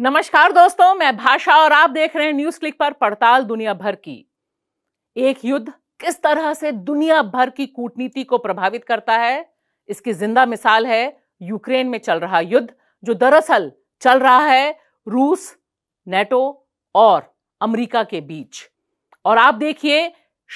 नमस्कार दोस्तों मैं भाषा और आप देख रहे हैं न्यूज क्लिक पर पड़ताल दुनिया भर की एक युद्ध किस तरह से दुनिया भर की कूटनीति को प्रभावित करता है इसकी जिंदा मिसाल है यूक्रेन में चल रहा युद्ध जो दरअसल चल रहा है रूस नेटो और अमेरिका के बीच और आप देखिए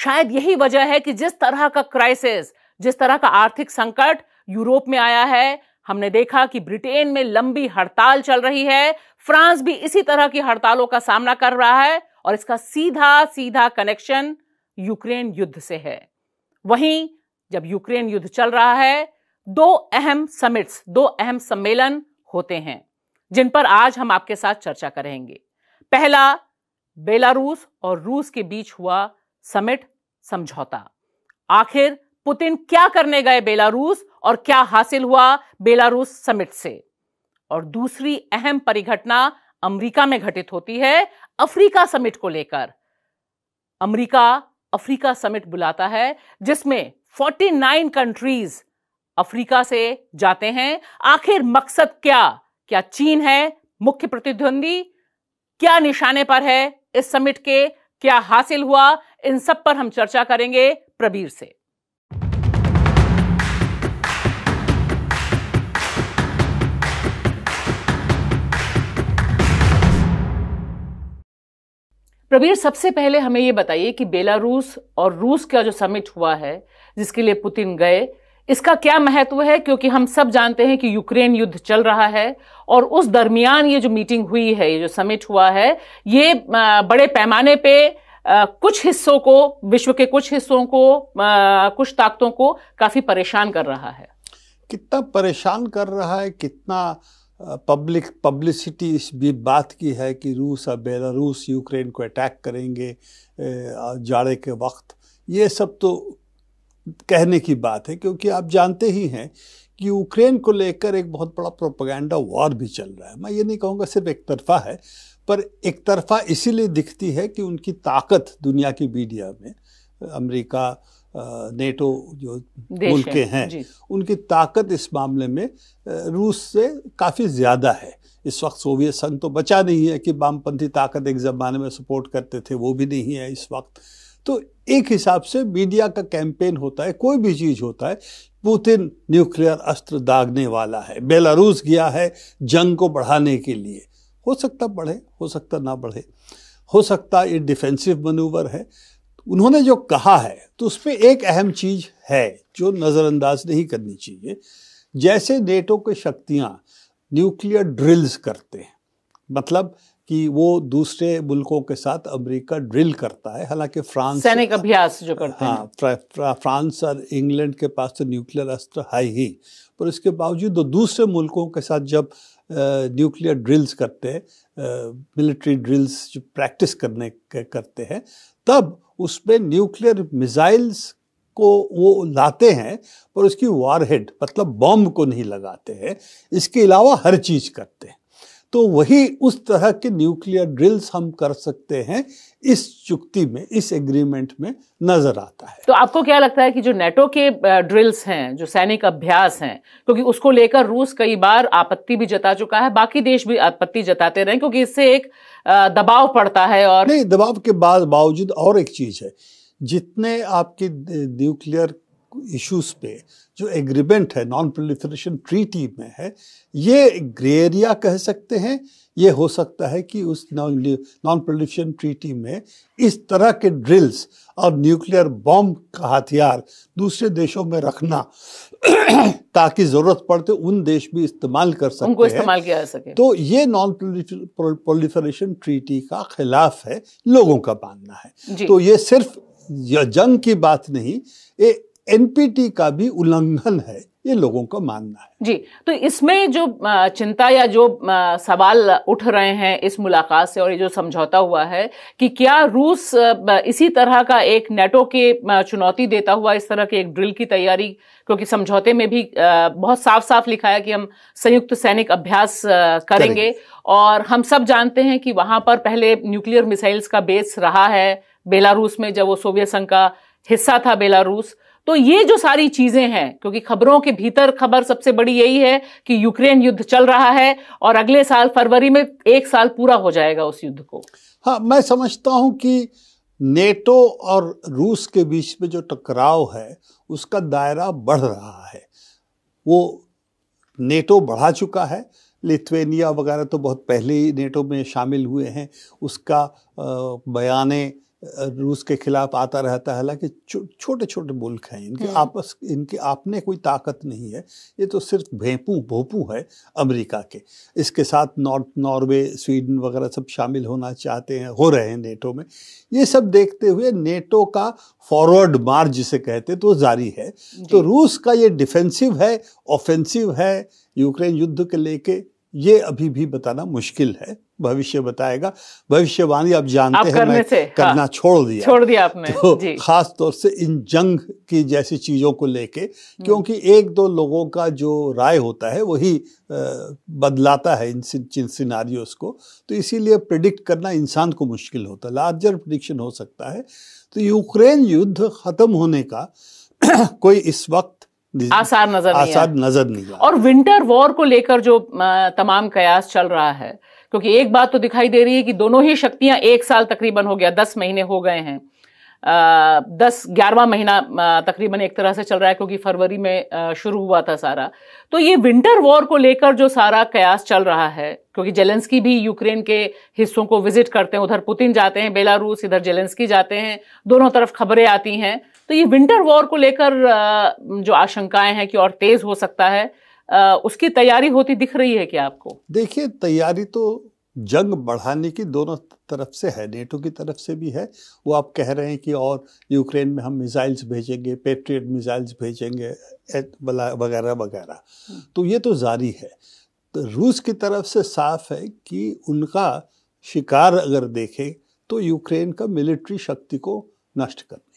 शायद यही वजह है कि जिस तरह का क्राइसिस जिस तरह का आर्थिक संकट यूरोप में आया है हमने देखा कि ब्रिटेन में लंबी हड़ताल चल रही है फ्रांस भी इसी तरह की हड़तालों का सामना कर रहा है और इसका सीधा सीधा कनेक्शन यूक्रेन युद्ध से है वहीं जब यूक्रेन युद्ध चल रहा है दो अहम समिट्स दो अहम सम्मेलन होते हैं जिन पर आज हम आपके साथ चर्चा करेंगे पहला बेलारूस और रूस के बीच हुआ समिट समझौता आखिर पुतिन क्या करने गए बेलारूस और क्या हासिल हुआ बेलारूस समिट से और दूसरी अहम परिघटना अमेरिका में घटित होती है अफ्रीका समिट को लेकर अमेरिका अफ्रीका समिट बुलाता है जिसमें 49 कंट्रीज अफ्रीका से जाते हैं आखिर मकसद क्या क्या चीन है मुख्य प्रतिद्वंदी क्या निशाने पर है इस समिट के क्या हासिल हुआ इन सब पर हम चर्चा करेंगे प्रबीर से प्रवीर सबसे पहले हमें ये बताइए कि बेलारूस और रूस का जो समिट हुआ है जिसके लिए पुतिन गए इसका क्या महत्व है क्योंकि हम सब जानते हैं कि यूक्रेन युद्ध चल रहा है और उस दरमियान ये जो मीटिंग हुई है ये जो समिट हुआ है ये बड़े पैमाने पे कुछ हिस्सों को विश्व के कुछ हिस्सों को कुछ ताकतों को काफी परेशान कर रहा है कितना परेशान कर रहा है कितना पब्लिक uh, पब्लिसिटी इस भी बात की है कि रूस और बेलारूस यूक्रेन को अटैक करेंगे uh, जाड़े के वक्त ये सब तो कहने की बात है क्योंकि आप जानते ही हैं कि यूक्रेन को लेकर एक बहुत बड़ा प्रोपागेंडा वॉर भी चल रहा है मैं ये नहीं कहूँगा सिर्फ एक तरफा है पर एक तरफा इसीलिए दिखती है कि उनकी ताकत दुनिया की मीडिया में अमेरिका नेटो जो मुल्क हैं उनकी ताकत इस मामले में रूस से काफ़ी ज़्यादा है इस वक्त सोवियत संघ तो बचा नहीं है कि वामपंथी ताकत एक ज़माने में सपोर्ट करते थे वो भी नहीं है इस वक्त तो एक हिसाब से मीडिया का कैंपेन होता है कोई भी चीज़ होता है पुतिन न्यूक्लियर अस्त्र दागने वाला है बेलारूस गया है जंग को बढ़ाने के लिए हो सकता बढ़े हो सकता ना बढ़े हो सकता ये डिफेंसिव मनूवर है उन्होंने जो कहा है तो उसमें एक अहम चीज है जो नज़रअंदाज नहीं करनी चाहिए जैसे नेटो के शक्तियाँ न्यूक्लियर ड्रिल्स करते हैं मतलब कि वो दूसरे मुल्कों के साथ अमेरिका ड्रिल करता है हालांकि फ्रांस सैनिक अभ्यास जो करता हाँ, हैं फ्रा, फ्रा, फ्रांस और इंग्लैंड के पास तो न्यूक्लियर अस्त्र है ही पर इसके बावजूद तो दूसरे मुल्कों के साथ जब न्यूक्लियर ड्रिल्स करते हैं मिलिट्री ड्रिल्स जो प्रैक्टिस करने करते हैं तब उसमें न्यूक्लियर मिसाइल्स को वो लाते हैं पर उसकी वारहेड मतलब बॉम्ब को नहीं लगाते हैं इसके अलावा हर चीज़ करते हैं तो वही उस तरह के न्यूक्लियर ड्रिल्स हम कर सकते हैं इस चुक्ति में इस एग्रीमेंट में नजर आता है तो आपको क्या लगता है कि जो नेटो के ड्रिल्स हैं जो सैनिक अभ्यास हैं क्योंकि उसको लेकर रूस कई बार आपत्ति भी जता चुका है बाकी देश भी आपत्ति जताते रहे क्योंकि इससे एक दबाव पड़ता है और नहीं दबाव के बाद बावजूद और एक चीज है जितने आपके न्यूक्लियर इश्यूज पे जो एग्रीमेंट है नॉन प्रोलिफरेशन ट्रीटी में है ये ग्रे एरिया कह सकते हैं ये हो सकता है कि उस नॉन प्रोलिफरेशन ट्रीटी में इस तरह के ड्रिल्स और न्यूक्लियर बॉम्ब का हथियार दूसरे देशों में रखना ताकि जरूरत पड़ते उन देश भी इस्तेमाल कर सकते उनको इस्तेमाल किया सके तो ये नॉन प्रोलिफरेशन ट्रीटी का खिलाफ है लोगों का मानना है तो ये सिर्फ जंग की बात नहीं ये एनपीटी का भी उल्लंघन है ये लोगों का मानना है जी तो इसमें जो चिंता या जो सवाल उठ रहे हैं इस मुलाकात से और ये जो समझौता हुआ है कि क्या रूस इसी तरह का एक नेटो के चुनौती देता हुआ इस तरह के एक ड्रिल की तैयारी क्योंकि समझौते में भी बहुत साफ साफ लिखा है कि हम संयुक्त सैनिक अभ्यास करेंगे और हम सब जानते हैं कि वहां पर पहले न्यूक्लियर मिसाइल्स का बेस रहा है बेलारूस में जब वो सोवियत संघ का हिस्सा था बेलारूस तो ये जो सारी चीजें हैं क्योंकि खबरों के भीतर खबर सबसे बड़ी यही है कि यूक्रेन युद्ध चल रहा है और अगले साल फरवरी में एक साल पूरा हो जाएगा उस युद्ध को हाँ मैं समझता हूं कि नेटो और रूस के बीच में जो टकराव है उसका दायरा बढ़ रहा है वो नेटो बढ़ा चुका है लिथुनिया वगैरह तो बहुत पहले ही नेटो में शामिल हुए हैं उसका बयाने रूस के खिलाफ आता रहता है हालांकि छोटे छोटे मुल्क हैं इनके हम्म। आपस इनके आपने कोई ताकत नहीं है ये तो सिर्फ भेंपू भोपू है अमेरिका के इसके साथ नॉर्थ नॉर्वे स्वीडन वगैरह सब शामिल होना चाहते हैं हो रहे हैं नेटो में ये सब देखते हुए नेटो का फॉरवर्ड मार्च जिसे कहते तो जारी है तो रूस का ये डिफेंसिव है ऑफेंसिव है यूक्रेन युद्ध के लेके ये अभी भी बताना मुश्किल है भविष्य बताएगा भविष्यवाणी आप जानते हैं मैं हाँ। करना हाँ, छोड़ दिया छोड़ दिया आपने तो खास तौर से इन जंग की जैसी चीज़ों को लेके हम्म। क्योंकि एक दो लोगों का जो राय होता है वही बदलाता है इन सिनारियों को तो इसीलिए प्रिडिक्ट करना इंसान को मुश्किल होता है लार्जर प्रिडिक्शन हो सकता है तो यूक्रेन युद्ध ख़त्म होने का कोई इस वक्त आसार नजर आसार नहीं नजर नहीं और विंटर वॉर को लेकर जो तमाम कयास चल रहा है क्योंकि एक बात तो दिखाई दे रही है कि दोनों ही शक्तियां एक साल तकरीबन हो गया दस महीने हो गए हैं आ, दस ग्यारहवा महीना तकरीबन एक तरह से चल रहा है क्योंकि फरवरी में शुरू हुआ था सारा तो ये विंटर वॉर को लेकर जो सारा कयास चल रहा है क्योंकि जेलेंस्की भी यूक्रेन के हिस्सों को विजिट करते हैं उधर पुतिन जाते हैं बेलारूस इधर जेलेंस्की जाते हैं दोनों तरफ खबरें आती हैं तो ये विंटर वॉर को लेकर जो आशंकाएं हैं कि और तेज हो सकता है उसकी तैयारी होती दिख रही है क्या आपको देखिए तैयारी तो जंग बढ़ाने की दोनों तरफ से है नेटो की तरफ से भी है वो आप कह रहे हैं कि और यूक्रेन में हम मिसाइल्स भेजेंगे पेट्रियट मिसाइल्स भेजेंगे वगैरह वगैरह तो ये तो जारी है तो रूस की तरफ से साफ है कि उनका शिकार अगर देखें तो यूक्रेन का मिलिट्री शक्ति को नष्ट करना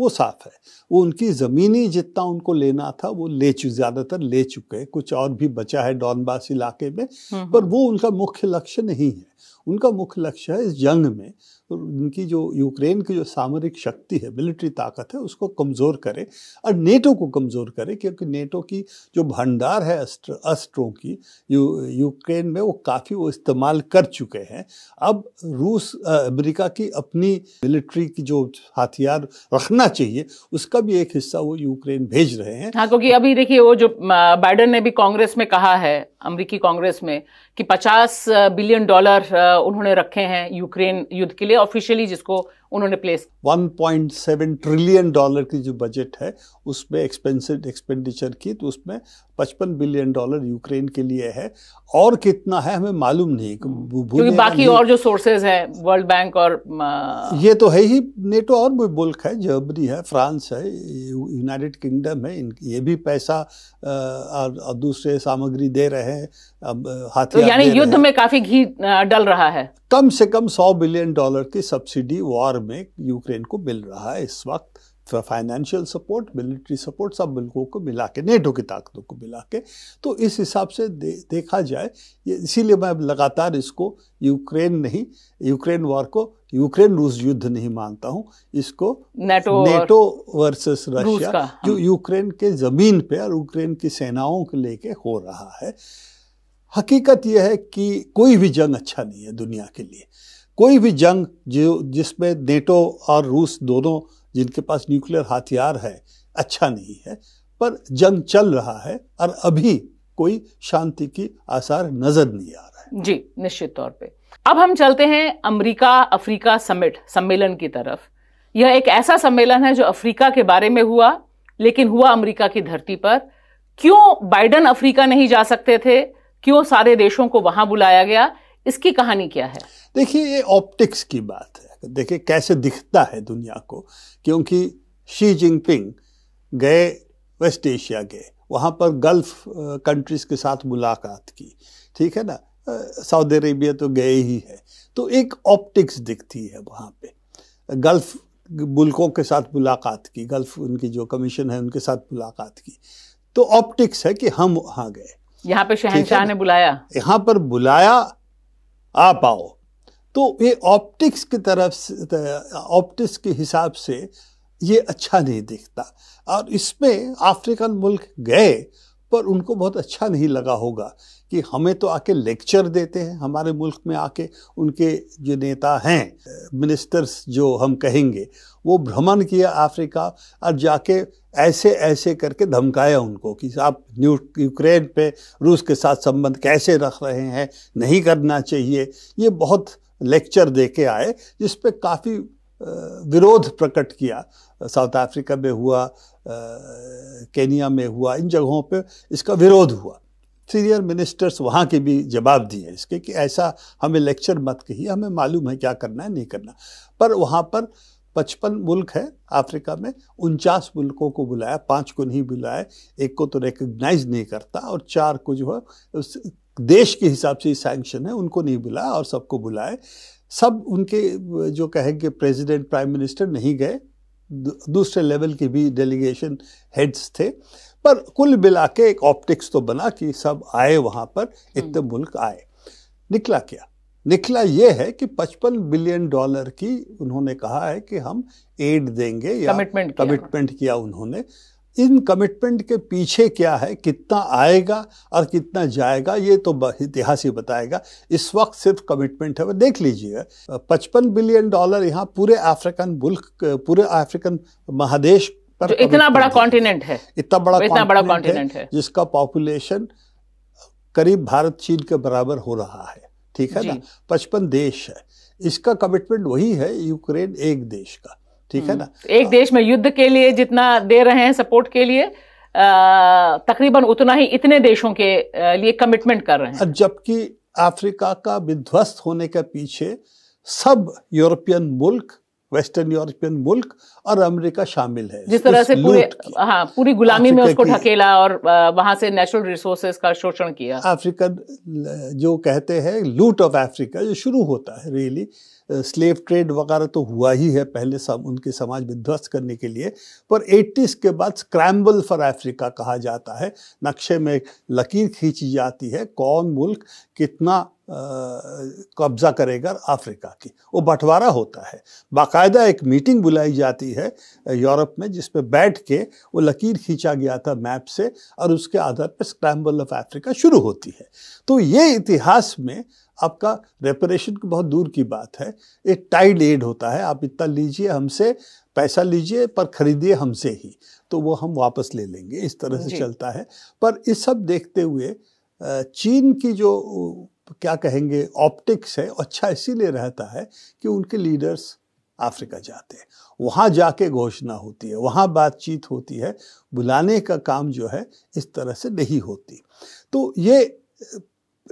वो साफ है वो उनकी ज़मीनी जितना उनको लेना था वो ले चुके ज़्यादातर ले चुके कुछ और भी बचा है डॉनबास इलाके में हम्म, पर हम्म। वो उनका मुख्य लक्ष्य नहीं है उनका मुख्य लक्ष्य है इस जंग में और उनकी जो यूक्रेन की जो सामरिक शक्ति है मिलिट्री ताकत है उसको कमज़ोर करे और नेटो को कमज़ोर करे क्योंकि नेटो की जो भंडार है अस्त्र अस्त्रों की यू यूक्रेन में वो काफ़ी वो इस्तेमाल कर चुके हैं अब रूस अमेरिका की अपनी मिलिट्री की जो हथियार रखना चाहिए उसका भी एक हिस्सा वो यूक्रेन भेज रहे हैं हाँ क्योंकि अभी देखिए वो जो बाइडन ने भी कांग्रेस में कहा है अमेरिकी कांग्रेस में कि 50 बिलियन डॉलर उन्होंने रखे हैं यूक्रेन युद्ध के लिए ऑफिशियली जिसको उन्होंने प्लेस 1.7 ट्रिलियन डॉलर की जो बजट है उसमें एक्सपेंसिव एक्सपेंडिचर की तो उसमें 55 बिलियन डॉलर यूक्रेन के लिए है और कितना है हमें मालूम नहीं हम्म। क्योंकि बाकी और जो सोर्सेज हैं वर्ल्ड बैंक और ये तो है ही नेटो और भी मुल्क है जर्मनी है फ्रांस है यूनाइटेड किंगडम है ये भी पैसा और दूसरे सामग्री दे रहे हैं अब हाथी तो युद्ध में काफी घी डल रहा है कम से कम सौ बिलियन डॉलर की सब्सिडी वॉर में यूक्रेन को मिल रहा है इस वक्त फाइनेंशियल सपोर्ट मिलिट्री सपोर्ट सब मुल्कों को मिला के नेटो की ताकतों को मिला के तो इस हिसाब से दे, देखा जाए ये इसीलिए मैं लगातार इसको यूक्रेन नहीं यूक्रेन वॉर को यूक्रेन रूस युद्ध नहीं मानता हूँ इसको नेटो नेटो वर्सेस रशिया जो हाँ। यूक्रेन के ज़मीन पे और यूक्रेन की सेनाओं के लेके हो रहा है हकीकत यह है कि कोई भी जंग अच्छा नहीं है दुनिया के लिए कोई भी जंग जो जिसमें नेटो और रूस दोनों जिनके पास न्यूक्लियर हथियार है अच्छा नहीं है पर जंग चल रहा है और अभी कोई शांति की आसार नजर नहीं आ रहा है जी निश्चित तौर पे अब हम चलते हैं अमेरिका अफ्रीका समिट सम्मेलन की तरफ यह एक ऐसा सम्मेलन है जो अफ्रीका के बारे में हुआ लेकिन हुआ अमेरिका की धरती पर क्यों बाइडन अफ्रीका नहीं जा सकते थे क्यों सारे देशों को वहां बुलाया गया इसकी कहानी क्या है देखिए ये ऑप्टिक्स की बात है देखिए कैसे दिखता है दुनिया को क्योंकि शी जिनपिंग गए वेस्ट एशिया गए वहाँ पर गल्फ कंट्रीज़ के साथ मुलाकात की ठीक है ना सऊदी अरेबिया तो गए ही है तो एक ऑप्टिक्स दिखती है वहाँ पे गल्फ मुल्कों के साथ मुलाकात की गल्फ उनकी जो कमीशन है उनके साथ मुलाकात की तो ऑप्टिक्स है कि हम वहाँ गए यहाँ पे शहनशाह ने बुलाया यहाँ पर बुलाया आप आओ तो ये ऑप्टिक्स की तरफ ऑप्टिक्स के हिसाब से ये अच्छा नहीं दिखता और इसमें अफ्रीकन मुल्क गए पर उनको बहुत अच्छा नहीं लगा होगा कि हमें तो आके लेक्चर देते हैं हमारे मुल्क में आके उनके जो नेता हैं मिनिस्टर्स जो हम कहेंगे वो भ्रमण किया अफ्रीका और जाके ऐसे ऐसे करके धमकाया उनको कि आप न्यू यूक्रेन पे रूस के साथ संबंध कैसे रख रहे हैं नहीं करना चाहिए ये बहुत लेक्चर दे के आए जिस पर काफ़ी विरोध प्रकट किया साउथ अफ्रीका में हुआ केनिया में हुआ इन जगहों पे इसका विरोध हुआ सीनियर मिनिस्टर्स वहाँ के भी जवाब दिए इसके कि ऐसा हमें लेक्चर मत कहिए हमें मालूम है क्या करना है नहीं करना पर वहाँ पर पचपन मुल्क है अफ्रीका में उनचास मुल्कों को बुलाया पांच को नहीं बुलाया एक को तो रिकग्नाइज नहीं करता और चार को जो है उस देश के हिसाब से सैंक्शन है उनको नहीं बुलाया और सबको बुलाए सब उनके जो कहेंगे प्रेसिडेंट प्राइम मिनिस्टर नहीं गए दूसरे लेवल के भी डेलीगेशन हेड्स थे पर कुल मिला के एक ऑप्टिक्स तो बना कि सब आए वहाँ पर इतने हम्म। तो मुल्क आए निकला क्या निकला ये है कि 55 बिलियन डॉलर की उन्होंने कहा है कि हम एड देंगे या कमिटमेंट किया, कमिटमेंट किया उन्होंने इन कमिटमेंट के पीछे क्या है कितना आएगा और कितना जाएगा ये तो इतिहास ही बताएगा इस वक्त सिर्फ कमिटमेंट है वो देख लीजिए 55 बिलियन डॉलर यहाँ पूरे अफ्रीकन मुल्क पूरे अफ्रीकन महादेश पर इतना बड़ा कॉन्टिनेंट है इतना बड़ा इतना बड़ा कॉन्टिनेंट है, है जिसका पॉपुलेशन करीब भारत चीन के बराबर हो रहा है ठीक है ना पचपन देश है इसका कमिटमेंट वही है यूक्रेन एक देश का ठीक है हम्म। ना एक देश में युद्ध के लिए जितना दे रहे हैं सपोर्ट के लिए तकरीबन उतना ही इतने देशों के लिए कमिटमेंट कर रहे हैं जबकि अफ्रीका का विध्वस्त होने के पीछे सब यूरोपियन मुल्क वेस्टर्न यूरोपियन मुल्क और अमेरिका शामिल है जिस तरह से पूरे हाँ पूरी गुलामी में उसको ढकेला और वहां से नेचुरल रिसोर्सेज का शोषण किया अफ्रीकन जो कहते हैं लूट ऑफ अफ्रीका जो शुरू होता है रियली really, स्लेव ट्रेड वगैरह तो हुआ ही है पहले सब उनके समाज विध्वस्त करने के लिए पर एट्टीस के बाद स्क्रैम्बल फॉर अफ्रीका कहा जाता है नक्शे में लकीर खींची जाती है कौन मुल्क कितना कब्जा करेगा अफ्रीका की वो बंटवारा होता है बाकायदा एक मीटिंग बुलाई जाती है यूरोप में जिस पे बैठ के वो लकीर खींचा गया था मैप से और उसके आधार पर स्क्रैम्बल ऑफ अफ्रीका शुरू होती है तो ये इतिहास में आपका रेपरेशन को बहुत दूर की बात है एक टाइड एड होता है आप इतना लीजिए हमसे पैसा लीजिए पर खरीदिए हमसे ही तो वो हम वापस ले लेंगे इस तरह से चलता है पर इस सब देखते हुए चीन की जो तो क्या कहेंगे ऑप्टिक्स है अच्छा इसीलिए रहता है कि उनके लीडर्स अफ्रीका जाते हैं वहाँ जाके घोषणा होती है वहाँ बातचीत होती है बुलाने का काम जो है इस तरह से नहीं होती तो ये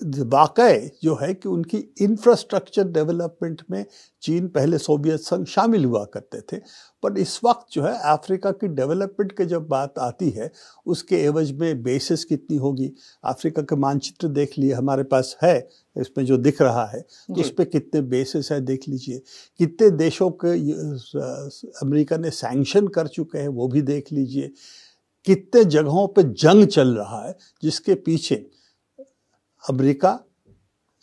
वाकई जो है कि उनकी इंफ्रास्ट्रक्चर डेवलपमेंट में चीन पहले सोवियत संघ शामिल हुआ करते थे पर इस वक्त जो है अफ्रीका की डेवलपमेंट की जब बात आती है उसके एवज में बेसिस कितनी होगी अफ्रीका के मानचित्र देख लिए हमारे पास है इसमें जो दिख रहा है तो उस पर कितने बेसिस है देख लीजिए कितने देशों के अमेरिका ने सैंक्शन कर चुके हैं वो भी देख लीजिए कितने जगहों पर जंग चल रहा है जिसके पीछे अमेरिका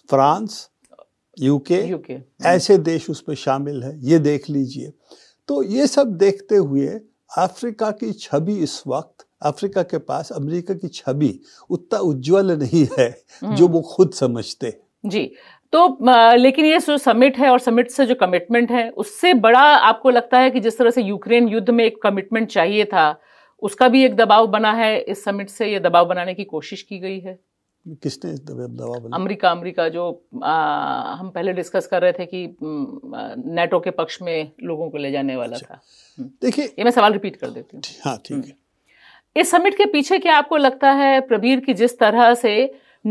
फ्रांस यूके यूके ऐसे देश उसमें शामिल है ये देख लीजिए तो ये सब देखते हुए अफ्रीका की छवि इस वक्त अफ्रीका के पास अमेरिका की छवि उतना उज्जवल नहीं है हम्म। जो वो खुद समझते जी तो लेकिन ये जो समिट है और समिट से जो कमिटमेंट है उससे बड़ा आपको लगता है कि जिस तरह से यूक्रेन युद्ध में एक कमिटमेंट चाहिए था उसका भी एक दबाव बना है इस समिट से ये दबाव बनाने की कोशिश की गई है किसने दबाव अमेरिका अमेरिका जो आ, हम पहले डिस्कस कर रहे थे कि नेटो के पक्ष में लोगों को ले जाने वाला अच्छा। था हम्म। देखिए ये मैं सवाल रिपीट कर देती हूँ हाँ ठीक है हम्म। इस समिट के पीछे क्या आपको लगता है प्रबीर की जिस तरह से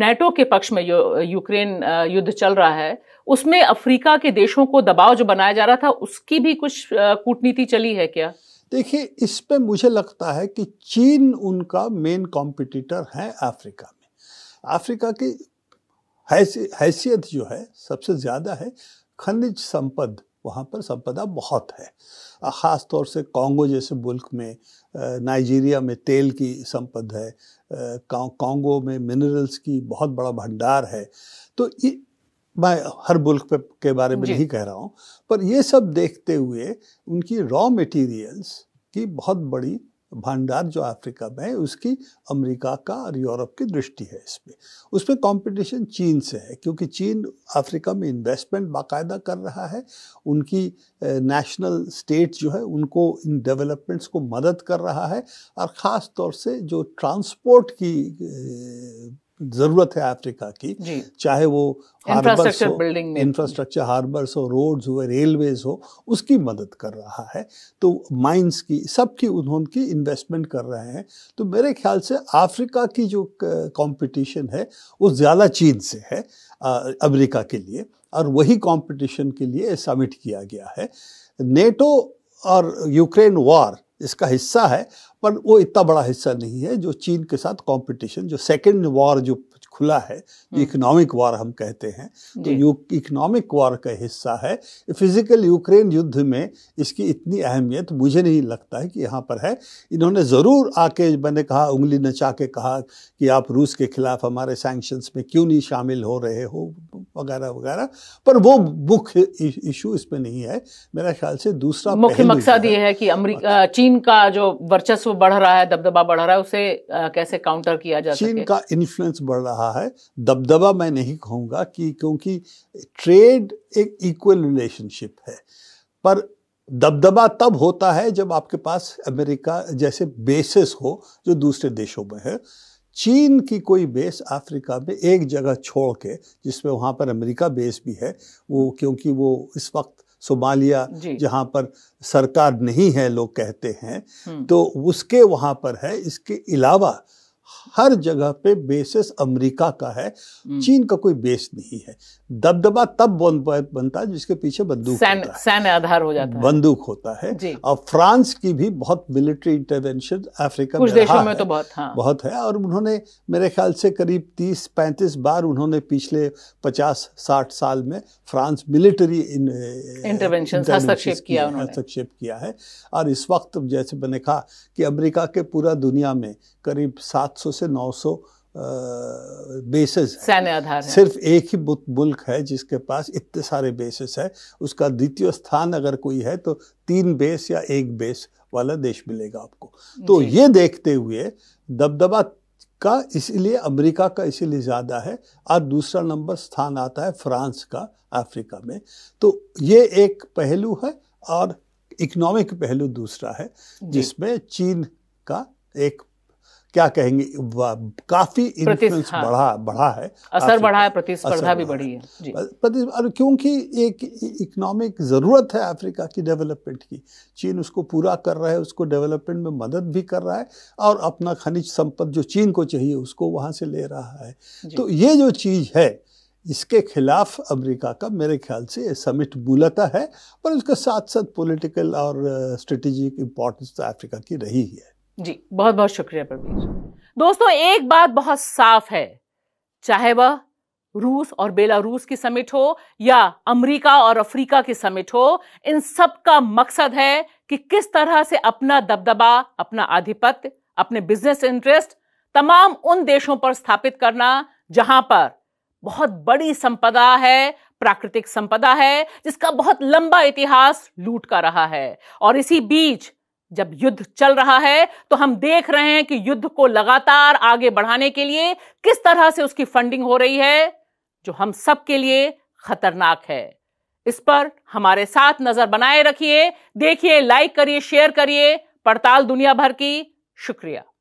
नेटो के पक्ष में यूक्रेन युद्ध चल रहा है उसमें अफ्रीका के देशों को दबाव जो बनाया जा रहा था उसकी भी कुछ कूटनीति चली है क्या देखिए इस पे मुझे लगता है कि चीन उनका मेन कॉम्पिटिटर है अफ्रीका अफ्रीका की हैसियत जो है सबसे ज़्यादा है खनिज संपद वहाँ पर संपदा बहुत है ख़ास तौर से कांगो जैसे मुल्क में नाइजीरिया में तेल की संपद है कांगो में मिनरल्स की बहुत बड़ा भंडार है तो ये मैं हर मुल्क के बारे में नहीं कह रहा हूँ पर ये सब देखते हुए उनकी रॉ मटेरियल्स की बहुत बड़ी भंडार जो अफ्रीका में है उसकी अमेरिका का और यूरोप की दृष्टि है इसमें उसमें कंपटीशन चीन से है क्योंकि चीन अफ्रीका में इन्वेस्टमेंट बाकायदा कर रहा है उनकी नेशनल स्टेट जो है उनको इन डेवलपमेंट्स को मदद कर रहा है और ख़ास तौर से जो ट्रांसपोर्ट की जरूरत है अफ्रीका की चाहे वो हार्बर्स हो इंफ्रास्ट्रक्चर हार्बर्स हो रोड्स हो रेलवेज हो उसकी मदद कर रहा है तो माइंस की सबकी उन्होंने इन्वेस्टमेंट कर रहे हैं तो मेरे ख्याल से अफ्रीका की जो कंपटीशन है वो ज़्यादा चीन से है अमेरिका के लिए और वही कंपटीशन के लिए समिट किया गया है नेटो और यूक्रेन वॉर इसका हिस्सा है पर वो इतना बड़ा हिस्सा नहीं है जो चीन के साथ कंपटीशन जो सेकेंड वॉर जो खुला है जो इकोनॉमिक हम्म। वॉर हम कहते हैं तो इकोनॉमिक वॉर का हिस्सा है फिजिकल यूक्रेन युद्ध में इसकी इतनी अहमियत मुझे नहीं लगता है कि यहाँ पर है इन्होंने ज़रूर आके मैंने कहा उंगली नचा के कहा कि आप रूस के खिलाफ हमारे सैंक्शंस में क्यों नहीं शामिल हो रहे हो वगैरह वगैरह पर वो मुख्य इशू इसमें नहीं है मेरा ख्याल से दूसरा मुख्य मकसद ये है कि अमरीका अच्छा। चीन का जो वर्चस्व बढ़ रहा है दबदबा बढ़ रहा है उसे कैसे काउंटर किया जा चीन सके? का इन्फ्लुएंस बढ़ रहा है दबदबा मैं नहीं कहूँगा कि क्योंकि ट्रेड एक इक्वल रिलेशनशिप है पर दबदबा तब होता है जब आपके पास अमेरिका जैसे बेसिस हो जो दूसरे देशों में है चीन की कोई बेस अफ्रीका में एक जगह छोड़ के जिसमें वहाँ पर अमेरिका बेस भी है वो क्योंकि वो इस वक्त सोमालिया जहाँ पर सरकार नहीं है लोग कहते हैं हम्म। तो उसके वहाँ पर है इसके अलावा हर जगह पे बेसिस अमेरिका का है हम्म। चीन का कोई बेस नहीं है दबदबा तब बनता है जिसके पीछे बंदूक सैन, होता है सैन्य आधार हो जाता है बंदूक होता है और फ्रांस की भी बहुत मिलिट्री इंटरवेंशन अफ्रीका में देशों में तो बहुत हाँ। बहुत है और उन्होंने मेरे ख्याल से करीब तीस पैंतीस बार उन्होंने पिछले पचास साठ साल में फ्रांस मिलिट्री इंटरवेंशन uh, हस्तक्षेप किया हस्तक्षेप किया है और इस वक्त जैसे मैंने कहा कि अमेरिका के पूरा दुनिया में करीब सात 800 से 900 बेसिस सैन्य आधार सिर्फ एक ही मुल्क है जिसके पास इतने सारे बेसिस है उसका द्वितीय स्थान अगर कोई है तो तीन बेस या एक बेस वाला देश मिलेगा आपको तो ये देखते हुए दबदबा का इसलिए अमेरिका का इसीलिए ज़्यादा है और दूसरा नंबर स्थान आता है फ्रांस का अफ्रीका में तो ये एक पहलू है और इकोनॉमिक पहलू दूसरा है जिसमें चीन का एक क्या कहेंगे काफी इन्फ्लुएंस हाँ। बढ़ा बढ़ा है असर बढ़ा है प्रतिस्पर्धा भी बढ़ी है, है। क्योंकि एक इकोनॉमिक ज़रूरत है अफ्रीका की डेवलपमेंट की चीन उसको पूरा कर रहा है उसको डेवलपमेंट में मदद भी कर रहा है और अपना खनिज संपद जो चीन को चाहिए उसको वहाँ से ले रहा है तो ये जो चीज़ है इसके खिलाफ अमेरिका का मेरे ख्याल से समिट मूलतः है पर उसके साथ साथ पॉलिटिकल और स्ट्रेटेजिक इम्पोर्टेंस तो अफ्रीका की रही है जी बहुत बहुत शुक्रिया प्रवीर दोस्तों एक बात बहुत साफ है चाहे वह रूस और बेलारूस की समिट हो या अमेरिका और अफ्रीका की समिट हो इन सब का मकसद है कि किस तरह से अपना दबदबा अपना आधिपत्य अपने बिजनेस इंटरेस्ट तमाम उन देशों पर स्थापित करना जहां पर बहुत बड़ी संपदा है प्राकृतिक संपदा है जिसका बहुत लंबा इतिहास लूट का रहा है और इसी बीच जब युद्ध चल रहा है तो हम देख रहे हैं कि युद्ध को लगातार आगे बढ़ाने के लिए किस तरह से उसकी फंडिंग हो रही है जो हम सब के लिए खतरनाक है इस पर हमारे साथ नजर बनाए रखिए देखिए लाइक करिए शेयर करिए पड़ताल दुनिया भर की शुक्रिया